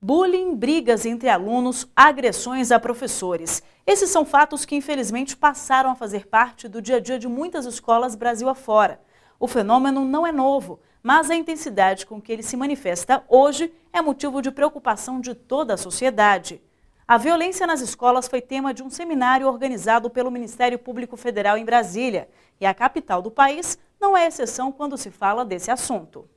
Bullying, brigas entre alunos, agressões a professores. Esses são fatos que infelizmente passaram a fazer parte do dia a dia de muitas escolas Brasil afora. O fenômeno não é novo, mas a intensidade com que ele se manifesta hoje é motivo de preocupação de toda a sociedade. A violência nas escolas foi tema de um seminário organizado pelo Ministério Público Federal em Brasília, e a capital do país não é exceção quando se fala desse assunto.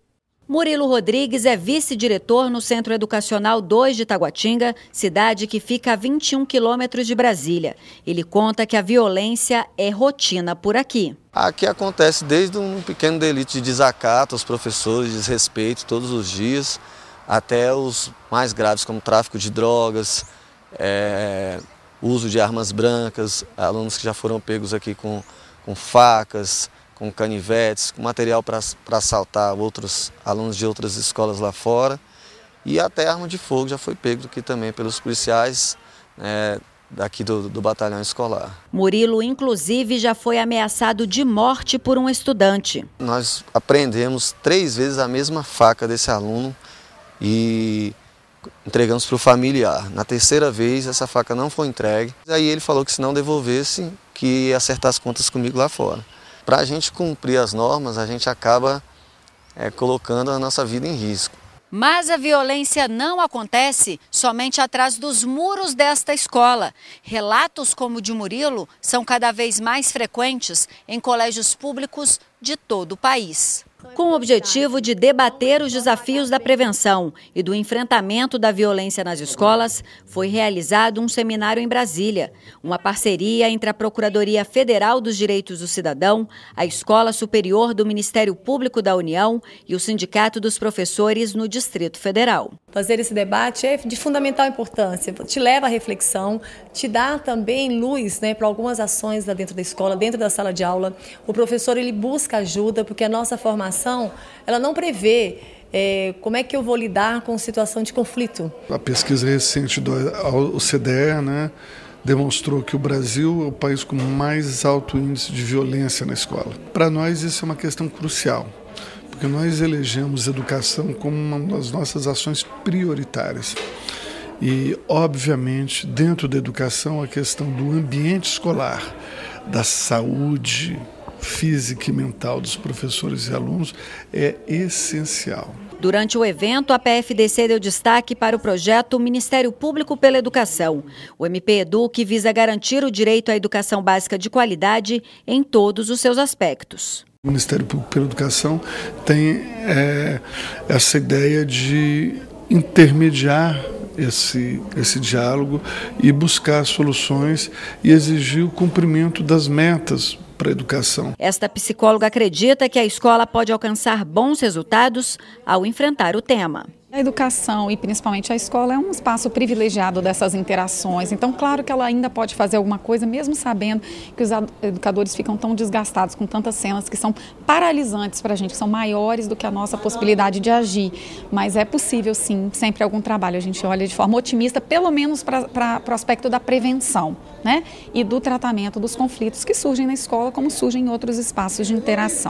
Murilo Rodrigues é vice-diretor no Centro Educacional 2 de Taguatinga, cidade que fica a 21 quilômetros de Brasília. Ele conta que a violência é rotina por aqui. Aqui acontece desde um pequeno delito de desacato aos professores, desrespeito todos os dias, até os mais graves, como tráfico de drogas, é, uso de armas brancas, alunos que já foram pegos aqui com, com facas, com canivetes, com material para assaltar outros alunos de outras escolas lá fora. E até arma de fogo já foi pego aqui também pelos policiais né, daqui do, do batalhão escolar. Murilo, inclusive, já foi ameaçado de morte por um estudante. Nós apreendemos três vezes a mesma faca desse aluno e entregamos para o familiar. Na terceira vez, essa faca não foi entregue. Aí ele falou que se não devolvesse, que ia acertar as contas comigo lá fora para a gente cumprir as normas, a gente acaba é, colocando a nossa vida em risco. Mas a violência não acontece somente atrás dos muros desta escola. Relatos como o de Murilo são cada vez mais frequentes em colégios públicos de todo o país com o objetivo de debater os desafios da prevenção e do enfrentamento da violência nas escolas, foi realizado um seminário em Brasília, uma parceria entre a Procuradoria Federal dos Direitos do Cidadão, a Escola Superior do Ministério Público da União e o Sindicato dos Professores no Distrito Federal. Fazer esse debate é de fundamental importância, te leva à reflexão, te dá também luz né, para algumas ações lá dentro da escola, dentro da sala de aula. O professor ele busca ajuda, porque a nossa formação ela não prevê é, como é que eu vou lidar com situação de conflito. A pesquisa recente do OCDE né, demonstrou que o Brasil é o país com mais alto índice de violência na escola. Para nós, isso é uma questão crucial porque nós elegemos educação como uma das nossas ações prioritárias. E, obviamente, dentro da educação, a questão do ambiente escolar, da saúde física e mental dos professores e alunos é essencial. Durante o evento, a PFDC deu destaque para o projeto Ministério Público pela Educação. O MP Edu, que visa garantir o direito à educação básica de qualidade em todos os seus aspectos. O Ministério Público pela Educação tem é, essa ideia de intermediar esse, esse diálogo e buscar soluções e exigir o cumprimento das metas para a educação. Esta psicóloga acredita que a escola pode alcançar bons resultados ao enfrentar o tema. A educação e principalmente a escola é um espaço privilegiado dessas interações, então claro que ela ainda pode fazer alguma coisa, mesmo sabendo que os educadores ficam tão desgastados com tantas cenas que são paralisantes para a gente, que são maiores do que a nossa possibilidade de agir. Mas é possível sim, sempre algum trabalho. A gente olha de forma otimista, pelo menos para o aspecto da prevenção né? e do tratamento dos conflitos que surgem na escola, como surgem em outros espaços de interação.